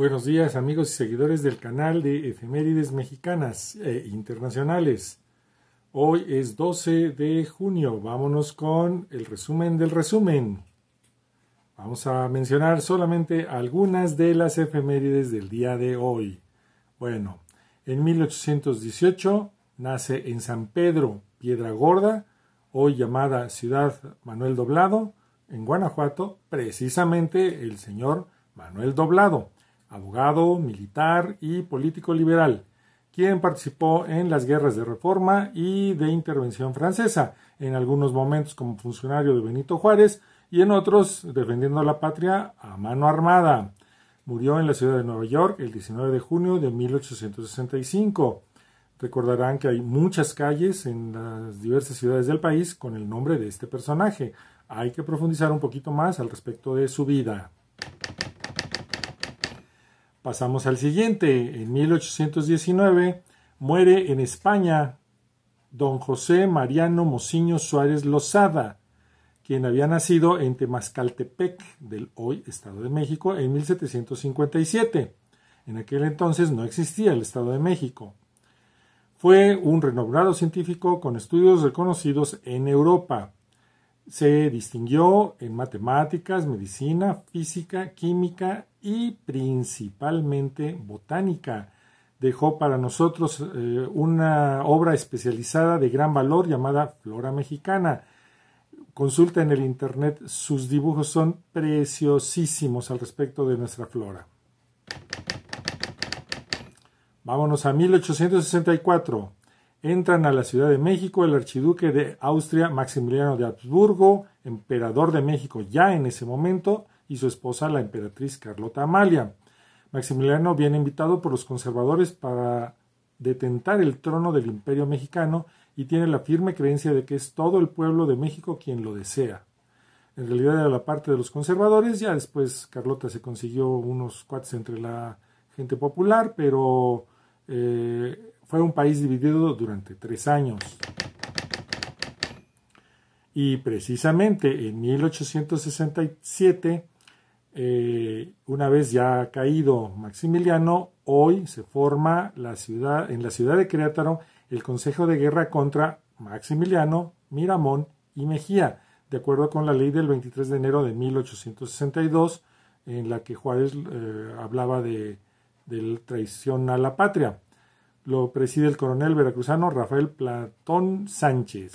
Buenos días amigos y seguidores del canal de efemérides mexicanas e internacionales. Hoy es 12 de junio, vámonos con el resumen del resumen. Vamos a mencionar solamente algunas de las efemérides del día de hoy. Bueno, en 1818 nace en San Pedro, Piedra Gorda, hoy llamada Ciudad Manuel Doblado, en Guanajuato, precisamente el señor Manuel Doblado abogado, militar y político liberal, quien participó en las guerras de reforma y de intervención francesa, en algunos momentos como funcionario de Benito Juárez y en otros defendiendo la patria a mano armada. Murió en la ciudad de Nueva York el 19 de junio de 1865. Recordarán que hay muchas calles en las diversas ciudades del país con el nombre de este personaje. Hay que profundizar un poquito más al respecto de su vida. Pasamos al siguiente. En 1819 muere en España don José Mariano Mociño Suárez Lozada, quien había nacido en Temascaltepec del hoy Estado de México en 1757. En aquel entonces no existía el Estado de México. Fue un renombrado científico con estudios reconocidos en Europa. Se distinguió en matemáticas, medicina, física, química y principalmente botánica. Dejó para nosotros eh, una obra especializada de gran valor llamada Flora Mexicana. Consulta en el Internet, sus dibujos son preciosísimos al respecto de nuestra flora. Vámonos a 1864. Entran a la Ciudad de México el archiduque de Austria Maximiliano de Habsburgo, emperador de México ya en ese momento, y su esposa, la emperatriz Carlota Amalia. Maximiliano viene invitado por los conservadores para detentar el trono del imperio mexicano y tiene la firme creencia de que es todo el pueblo de México quien lo desea. En realidad era la parte de los conservadores, ya después Carlota se consiguió unos cuates entre la gente popular, pero eh, fue un país dividido durante tres años. Y precisamente en 1867 eh, una vez ya caído Maximiliano, hoy se forma la ciudad, en la ciudad de Querétaro el Consejo de Guerra contra Maximiliano, Miramón y Mejía, de acuerdo con la ley del 23 de enero de 1862, en la que Juárez eh, hablaba de, de traición a la patria. Lo preside el coronel veracruzano Rafael Platón Sánchez.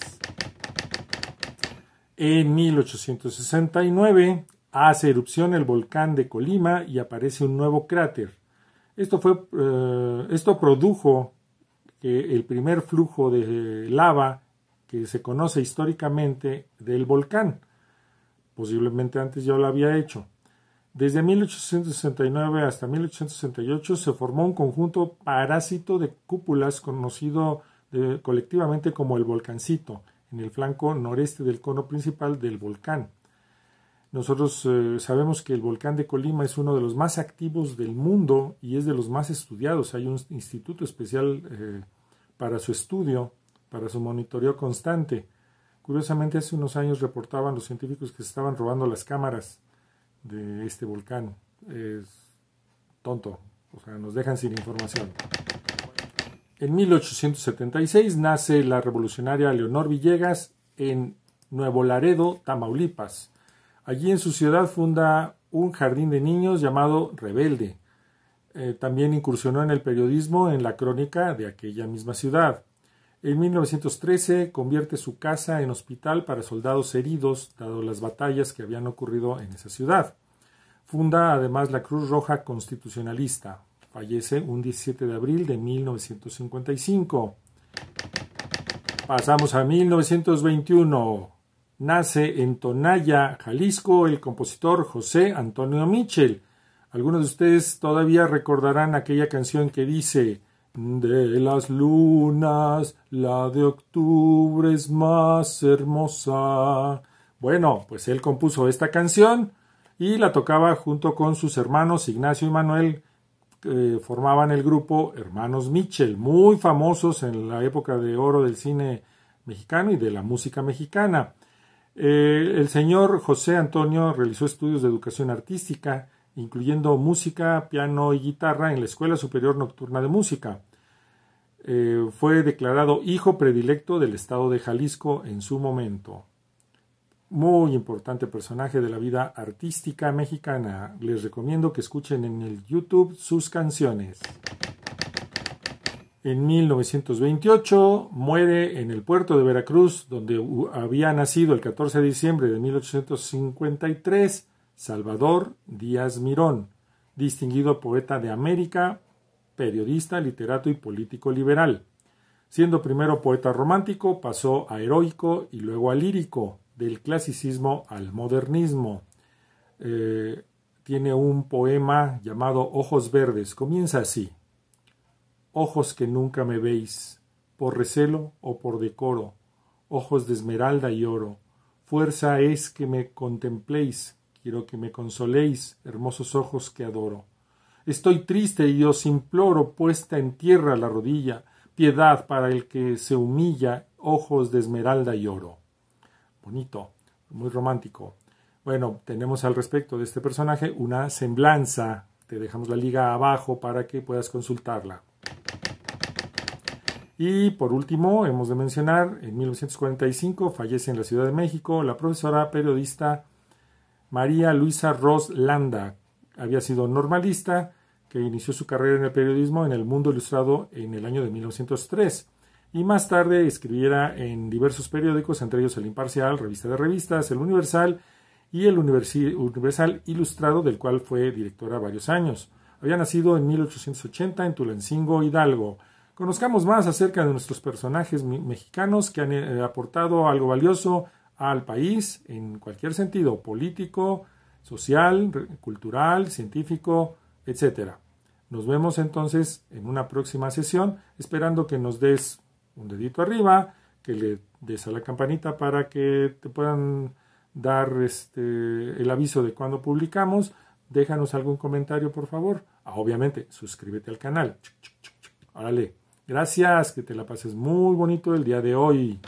En 1869, Hace erupción el volcán de Colima y aparece un nuevo cráter. Esto, fue, eh, esto produjo el primer flujo de lava que se conoce históricamente del volcán. Posiblemente antes ya lo había hecho. Desde 1869 hasta 1868 se formó un conjunto parásito de cúpulas conocido colectivamente como el volcancito, en el flanco noreste del cono principal del volcán. Nosotros eh, sabemos que el volcán de Colima es uno de los más activos del mundo y es de los más estudiados. Hay un instituto especial eh, para su estudio, para su monitoreo constante. Curiosamente, hace unos años reportaban los científicos que se estaban robando las cámaras de este volcán. Es tonto, o sea, nos dejan sin información. En 1876 nace la revolucionaria Leonor Villegas en Nuevo Laredo, Tamaulipas Allí en su ciudad funda un jardín de niños llamado Rebelde. Eh, también incursionó en el periodismo en la crónica de aquella misma ciudad. En 1913 convierte su casa en hospital para soldados heridos, dado las batallas que habían ocurrido en esa ciudad. Funda además la Cruz Roja Constitucionalista. Fallece un 17 de abril de 1955. Pasamos a 1921 nace en Tonaya, Jalisco, el compositor José Antonio Michel. Algunos de ustedes todavía recordarán aquella canción que dice De las lunas, la de octubre es más hermosa. Bueno, pues él compuso esta canción y la tocaba junto con sus hermanos Ignacio y Manuel, que eh, formaban el grupo Hermanos Michel, muy famosos en la época de oro del cine mexicano y de la música mexicana. Eh, el señor José Antonio realizó estudios de educación artística, incluyendo música, piano y guitarra en la Escuela Superior Nocturna de Música. Eh, fue declarado hijo predilecto del estado de Jalisco en su momento. Muy importante personaje de la vida artística mexicana. Les recomiendo que escuchen en el YouTube sus canciones. En 1928 muere en el puerto de Veracruz, donde había nacido el 14 de diciembre de 1853, Salvador Díaz Mirón, distinguido poeta de América, periodista, literato y político liberal. Siendo primero poeta romántico, pasó a heroico y luego a lírico, del clasicismo al modernismo. Eh, tiene un poema llamado Ojos Verdes, comienza así ojos que nunca me veis, por recelo o por decoro, ojos de esmeralda y oro, fuerza es que me contempléis, quiero que me consoléis, hermosos ojos que adoro. Estoy triste y os imploro puesta en tierra la rodilla, piedad para el que se humilla, ojos de esmeralda y oro. Bonito, muy romántico. Bueno, tenemos al respecto de este personaje una semblanza. Te dejamos la liga abajo para que puedas consultarla. Y por último, hemos de mencionar, en 1945 fallece en la Ciudad de México la profesora periodista María Luisa Ross Landa. Había sido normalista que inició su carrera en el periodismo en el Mundo Ilustrado en el año de 1903 y más tarde escribiera en diversos periódicos, entre ellos El Imparcial, Revista de Revistas, El Universal y El Universal Ilustrado, del cual fue directora varios años. Había nacido en 1880 en Tulancingo, Hidalgo conozcamos más acerca de nuestros personajes mexicanos que han eh, aportado algo valioso al país en cualquier sentido, político, social, cultural, científico, etc. Nos vemos entonces en una próxima sesión, esperando que nos des un dedito arriba, que le des a la campanita para que te puedan dar este, el aviso de cuando publicamos. Déjanos algún comentario, por favor. Ah, obviamente, suscríbete al canal. Órale. Gracias, que te la pases muy bonito el día de hoy.